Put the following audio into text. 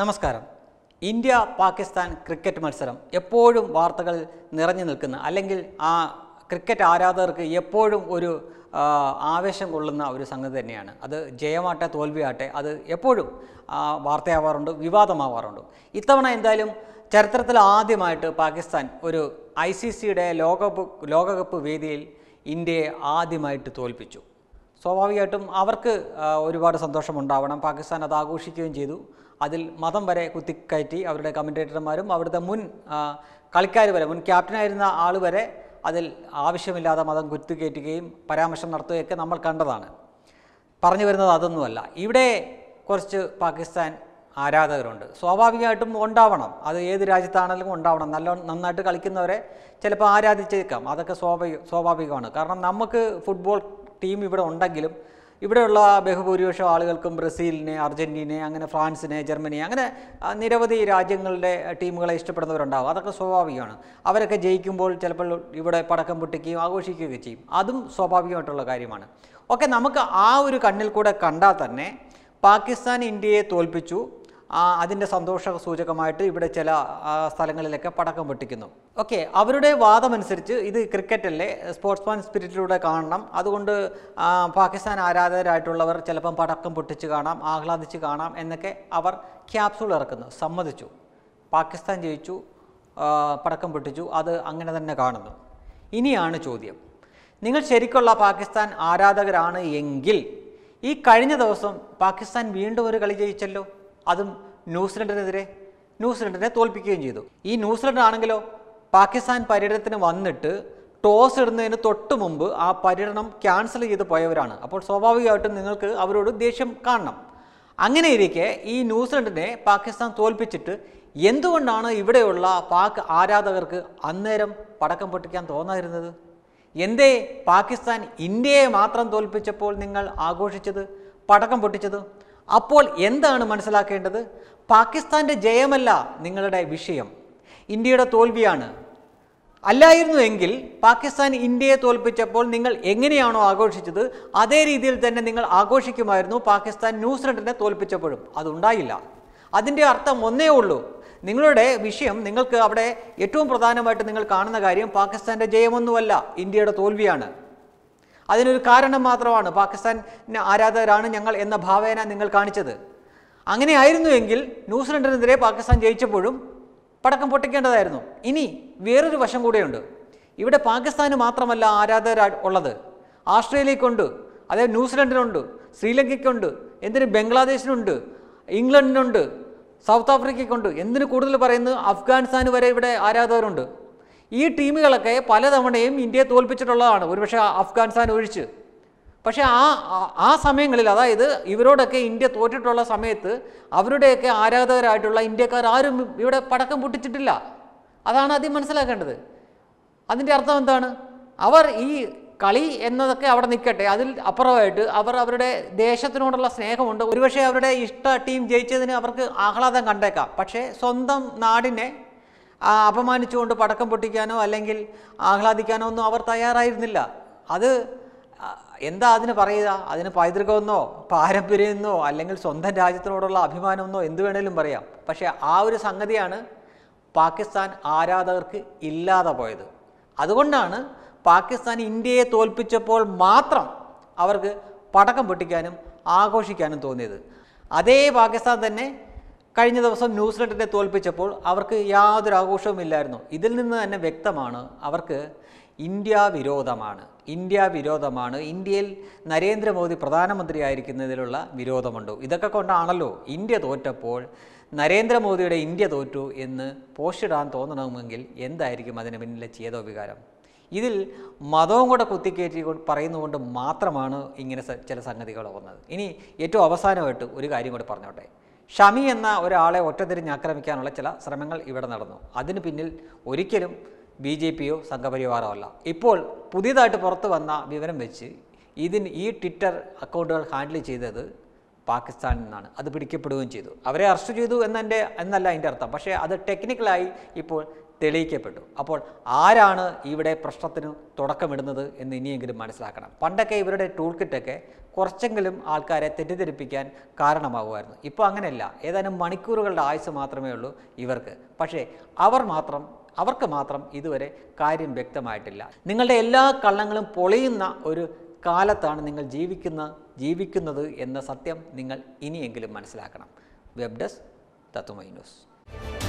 നമസ്കാരം India Pakistan cricket മത്സരം എപ്പോഴും വാർത്തകൾ നിറഞ്ഞു നിൽക്കുന്ന അല്ലെങ്കിൽ ആ ക്രിക്കറ്റ് ആരാധകർക്ക് എപ്പോഴും ഒരു ആവേശം കൊള്ളുന്ന ഒരു സംഗതി തന്നെയാണ് അത് ജയമാട്ടെ തോൽവിയാട്ടെ അത് എപ്പോഴും വാർത്തയാവാറുണ്ട് വിവാദമാവാറുണ്ട് ഇത്തവണ എന്തായാലും ചരിത്രത്തിൽ ആദ്യമായിട്ട് പാകിസ്ഥാൻ ഒരു ഐ സി സിയുടെ ലോകകപ്പ് ലോകകപ്പ് വേദിയിൽ ഇന്ത്യയെ ആദ്യമായിട്ട് തോൽപ്പിച്ചു സ്വാഭാവികമായിട്ടും അവർക്ക് ഒരുപാട് സന്തോഷമുണ്ടാവണം പാകിസ്ഥാൻ അത് ആഘോഷിക്കുകയും ചെയ്തു അതിൽ മതം വരെ കുത്തിക്കയറ്റി അവരുടെ കമൻറ്റേറ്റർമാരും അവിടുത്തെ മുൻ കളിക്കാർ വരെ മുൻ ക്യാപ്റ്റനായിരുന്ന ആൾ വരെ അതിൽ ആവശ്യമില്ലാതെ മതം കുത്തിക്കയറ്റുകയും പരാമർശം നടത്തുകയൊക്കെ നമ്മൾ കണ്ടതാണ് പറഞ്ഞു വരുന്നത് അതൊന്നുമല്ല ഇവിടെ കുറച്ച് പാകിസ്ഥാൻ ആരാധകരുണ്ട് സ്വാഭാവികമായിട്ടും ഉണ്ടാവണം അത് ഏത് രാജ്യത്താണെങ്കിലും ഉണ്ടാവണം നല്ല നന്നായിട്ട് കളിക്കുന്നവരെ ചിലപ്പോൾ ആരാധിച്ചേക്കാം അതൊക്കെ സ്വാഭാവിക സ്വാഭാവികമാണ് കാരണം നമുക്ക് ഫുട്ബോൾ ടീം ഇവിടെ ഉണ്ടെങ്കിലും ഇവിടെയുള്ള ബഹുഭൂരിപക്ഷം ആളുകൾക്കും ബ്രസീലിനെ അർജൻറ്റീനയെ അങ്ങനെ ഫ്രാൻസിനെ ജർമ്മനി അങ്ങനെ നിരവധി രാജ്യങ്ങളുടെ ടീമുകളെ ഇഷ്ടപ്പെടുന്നവരുണ്ടാവും അതൊക്കെ സ്വാഭാവികമാണ് അവരൊക്കെ ജയിക്കുമ്പോൾ ചിലപ്പോൾ ഇവിടെ പടക്കം പൊട്ടിക്കുകയും ആഘോഷിക്കുകയൊക്കെ ചെയ്യും അതും സ്വാഭാവികമായിട്ടുള്ള കാര്യമാണ് ഓക്കെ നമുക്ക് ആ ഒരു കണ്ണിൽ കൂടെ കണ്ടാൽ തന്നെ പാകിസ്ഥാൻ ഇന്ത്യയെ തോൽപ്പിച്ചു അതിൻ്റെ സന്തോഷ സൂചകമായിട്ട് ഇവിടെ ചില സ്ഥലങ്ങളിലൊക്കെ പടക്കം പൊട്ടിക്കുന്നു ഓക്കെ അവരുടെ വാദമനുസരിച്ച് ഇത് ക്രിക്കറ്റല്ലേ സ്പോർട്സ്മാൻ സ്പിരിറ്റിലൂടെ കാണണം അതുകൊണ്ട് പാകിസ്ഥാൻ ആരാധകരായിട്ടുള്ളവർ ചിലപ്പം പടക്കം പൊട്ടിച്ച് കാണാം ആഹ്ലാദിച്ച് കാണാം എന്നൊക്കെ അവർ ക്യാപ്സൂൾ ഇറക്കുന്നു സമ്മതിച്ചു പാകിസ്ഥാൻ ജയിച്ചു പടക്കം പൊട്ടിച്ചു അത് അങ്ങനെ തന്നെ കാണുന്നു ഇനിയാണ് ചോദ്യം നിങ്ങൾ ശരിക്കുള്ള പാകിസ്ഥാൻ ആരാധകരാണ് എങ്കിൽ ഈ കഴിഞ്ഞ ദിവസം പാകിസ്ഥാൻ വീണ്ടും ഒരു കളി ജയിച്ചല്ലോ അതും ന്യൂസിലൻഡിനെതിരെ ന്യൂസിലൻഡിനെ തോൽപ്പിക്കുകയും ചെയ്തു ഈ ന്യൂസിലൻഡ് ആണെങ്കിലോ പാകിസ്ഥാൻ പര്യടനത്തിന് വന്നിട്ട് ടോസ് ഇടുന്നതിന് തൊട്ട് മുമ്പ് ആ പര്യടനം ക്യാൻസൽ ചെയ്ത് പോയവരാണ് അപ്പോൾ സ്വാഭാവികമായിട്ടും നിങ്ങൾക്ക് അവരോട് ദേഷ്യം കാണണം അങ്ങനെ ഇരിക്കെ ഈ ന്യൂസിലൻഡിനെ പാകിസ്ഥാൻ തോൽപ്പിച്ചിട്ട് എന്തുകൊണ്ടാണ് ഇവിടെയുള്ള പാക് ആരാധകർക്ക് അന്നേരം പടക്കം പൊട്ടിക്കാൻ തോന്നാതിരുന്നത് എന്തേ പാകിസ്ഥാൻ ഇന്ത്യയെ മാത്രം തോൽപ്പിച്ചപ്പോൾ നിങ്ങൾ ആഘോഷിച്ചത് പടക്കം പൊട്ടിച്ചത് അപ്പോൾ എന്താണ് മനസ്സിലാക്കേണ്ടത് പാകിസ്ഥാൻ്റെ ജയമല്ല നിങ്ങളുടെ വിഷയം ഇന്ത്യയുടെ തോൽവിയാണ് അല്ലായിരുന്നു എങ്കിൽ പാകിസ്ഥാൻ ഇന്ത്യയെ തോൽപ്പിച്ചപ്പോൾ നിങ്ങൾ എങ്ങനെയാണോ ആഘോഷിച്ചത് അതേ രീതിയിൽ തന്നെ നിങ്ങൾ ആഘോഷിക്കുമായിരുന്നു പാകിസ്ഥാൻ ന്യൂസിലൻഡിനെ തോൽപ്പിച്ചപ്പോഴും അതുണ്ടായില്ല അതിൻ്റെ അർത്ഥം ഒന്നേ ഉള്ളൂ നിങ്ങളുടെ വിഷയം നിങ്ങൾക്ക് അവിടെ ഏറ്റവും പ്രധാനമായിട്ട് നിങ്ങൾ കാണുന്ന കാര്യം പാകിസ്ഥാൻ്റെ ജയമൊന്നുമല്ല ഇന്ത്യയുടെ തോൽവിയാണ് അതിനൊരു കാരണം മാത്രമാണ് പാകിസ്ഥാൻ ആരാധകരാണ് ഞങ്ങൾ എന്ന ഭാവേന നിങ്ങൾ കാണിച്ചത് അങ്ങനെയായിരുന്നു എങ്കിൽ ന്യൂസിലൻഡിനെതിരെ പാകിസ്ഥാൻ ജയിച്ചപ്പോഴും പടക്കം പൊട്ടിക്കേണ്ടതായിരുന്നു ഇനി വേറൊരു വശം കൂടെയുണ്ട് ഇവിടെ പാകിസ്ഥാന് മാത്രമല്ല ആരാധകർ ഉള്ളത് ആസ്ട്രേലിയക്കുണ്ട് അതേ ന്യൂസിലൻഡിനുണ്ട് ശ്രീലങ്കയ്ക്കുണ്ട് എന്തിന് ബംഗ്ലാദേശിനുണ്ട് ഇംഗ്ലണ്ടിനുണ്ട് സൗത്ത് ആഫ്രിക്കയ്ക്കുണ്ട് എന്തിന് കൂടുതൽ പറയുന്നത് അഫ്ഗാനിസ്ഥാൻ വരെ ഇവിടെ ആരാധകരുണ്ട് ഈ ടീമുകളൊക്കെ പലതവണയും ഇന്ത്യയെ തോൽപ്പിച്ചിട്ടുള്ളതാണ് ഒരുപക്ഷെ അഫ്ഗാനിസ്ഥാൻ ഒഴിച്ച് പക്ഷേ ആ ആ സമയങ്ങളിൽ അതായത് ഇവരോടൊക്കെ ഇന്ത്യ തോറ്റിട്ടുള്ള സമയത്ത് അവരുടെയൊക്കെ ആരാധകരായിട്ടുള്ള ഇന്ത്യക്കാർ ആരും ഇവിടെ പടക്കം പൊട്ടിച്ചിട്ടില്ല അതാണ് ആദ്യം മനസ്സിലാക്കേണ്ടത് അതിൻ്റെ അർത്ഥം എന്താണ് അവർ ഈ കളി എന്നതൊക്കെ അവിടെ നിൽക്കട്ടെ അതിൽ അപ്പുറമായിട്ട് അവർ അവരുടെ ദേശത്തിനോടുള്ള സ്നേഹമുണ്ട് ഒരുപക്ഷെ അവരുടെ ഇഷ്ട ടീം ജയിച്ചതിന് അവർക്ക് ആഹ്ലാദം കണ്ടേക്കാം പക്ഷേ സ്വന്തം നാടിനെ അപമാനിച്ചുകൊണ്ട് പടക്കം പൊട്ടിക്കാനോ അല്ലെങ്കിൽ ആഹ്ലാദിക്കാനോ ഒന്നും അവർ തയ്യാറായിരുന്നില്ല അത് എന്താ അതിന് പറയുക അതിന് പൈതൃകമെന്നോ പാരമ്പര്യമെന്നോ അല്ലെങ്കിൽ സ്വന്തം രാജ്യത്തിനോടുള്ള അഭിമാനമെന്നോ എന്ത് വേണേലും പറയാം പക്ഷേ ആ ഒരു സംഗതിയാണ് പാകിസ്ഥാൻ ആരാധകർക്ക് ഇല്ലാതെ പോയത് അതുകൊണ്ടാണ് പാകിസ്ഥാൻ ഇന്ത്യയെ തോൽപ്പിച്ചപ്പോൾ മാത്രം അവർക്ക് പടക്കം പൊട്ടിക്കാനും ആഘോഷിക്കാനും തോന്നിയത് അതേ പാകിസ്ഥാൻ തന്നെ കഴിഞ്ഞ ദിവസം ന്യൂസിലൻഡിനെ തോൽപ്പിച്ചപ്പോൾ അവർക്ക് യാതൊരു ആഘോഷവും ഇല്ലായിരുന്നു ഇതിൽ നിന്ന് തന്നെ വ്യക്തമാണ് അവർക്ക് ഇന്ത്യ വിരോധമാണ് ഇന്ത്യ വിരോധമാണ് ഇന്ത്യയിൽ നരേന്ദ്രമോദി പ്രധാനമന്ത്രിയായിരിക്കുന്നതിലുള്ള വിരോധമുണ്ട് ഇതൊക്കെ കൊണ്ടാണല്ലോ ഇന്ത്യ തോറ്റപ്പോൾ നരേന്ദ്രമോദിയുടെ ഇന്ത്യ തോറ്റു എന്ന് പോസ്റ്റിടാൻ തോന്നണമെങ്കിൽ എന്തായിരിക്കും അതിന് പിന്നിലെ ചേതോവികാരം ഇതിൽ മതവും കൂടെ കുത്തിക്കയറ്റി പറയുന്നതുകൊണ്ട് മാത്രമാണ് ഇങ്ങനെ ചില സംഗതികൾ വന്നത് ഇനി ഏറ്റവും അവസാനമായിട്ട് ഒരു കാര്യം കൂടി പറഞ്ഞോട്ടെ ഷമി എന്ന ഒരാളെ ഒറ്റതിരിഞ്ഞ് ആക്രമിക്കാനുള്ള ചില ശ്രമങ്ങൾ ഇവിടെ നടന്നു അതിന് പിന്നിൽ ഒരിക്കലും ബി ജെ പിയോ അല്ല ഇപ്പോൾ പുതിയതായിട്ട് പുറത്തു വന്ന വിവരം വെച്ച് ഇതിന് ഈ ട്വിറ്റർ അക്കൗണ്ടുകൾ ഹാൻഡിൽ ചെയ്തത് പാകിസ്ഥാനിൽ നിന്നാണ് അത് പിടിക്കപ്പെടുകയും ചെയ്തു അവരെ അറസ്റ്റ് ചെയ്തു എന്നെ എന്നല്ല അതിൻ്റെ അർത്ഥം പക്ഷേ അത് ടെക്നിക്കലായി ഇപ്പോൾ തെളിയിക്കപ്പെട്ടു അപ്പോൾ ആരാണ് ഇവിടെ പ്രശ്നത്തിന് തുടക്കമിടുന്നത് എന്ന് ഇനിയെങ്കിലും മനസ്സിലാക്കണം പണ്ടൊക്കെ ഇവരുടെ ടൂൾ കിറ്റൊക്കെ കുറച്ചെങ്കിലും ആൾക്കാരെ തെറ്റിദ്ധരിപ്പിക്കാൻ കാരണമാകുമായിരുന്നു ഇപ്പോൾ അങ്ങനെയല്ല ഏതാനും മണിക്കൂറുകളുടെ ആയുസ് മാത്രമേ ഉള്ളൂ ഇവർക്ക് പക്ഷേ അവർ മാത്രം അവർക്ക് മാത്രം ഇതുവരെ കാര്യം വ്യക്തമായിട്ടില്ല നിങ്ങളുടെ എല്ലാ കള്ളങ്ങളും പൊളിയുന്ന ഒരു കാലത്താണ് നിങ്ങൾ ജീവിക്കുന്ന ജീവിക്കുന്നത് എന്ന സത്യം നിങ്ങൾ ഇനിയെങ്കിലും മനസ്സിലാക്കണം വെബ് ഡെസ്ക് തത്വമൈ ന്യൂസ്